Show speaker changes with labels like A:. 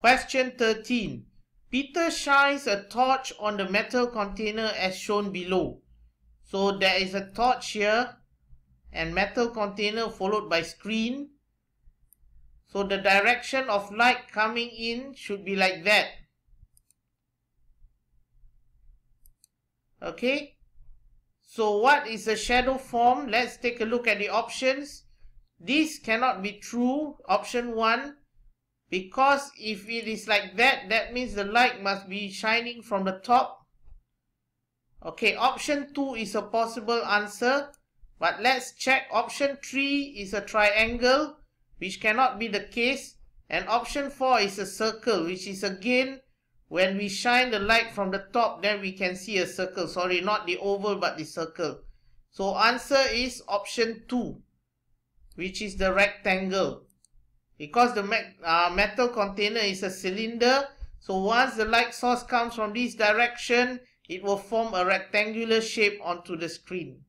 A: Question 13. Peter shines a torch on the metal container as shown below. So there is a torch here and metal container followed by screen. So the direction of light coming in should be like that. Okay. So what is the shadow form? Let's take a look at the options. This cannot be true. Option 1. Because if it is like that, that means the light must be shining from the top. Okay, option 2 is a possible answer. But let's check option 3 is a triangle, which cannot be the case. And option 4 is a circle, which is again, when we shine the light from the top, then we can see a circle. Sorry, not the oval, but the circle. So answer is option 2, which is the rectangle. Because the uh, metal container is a cylinder, so once the light source comes from this direction, it will form a rectangular shape onto the screen.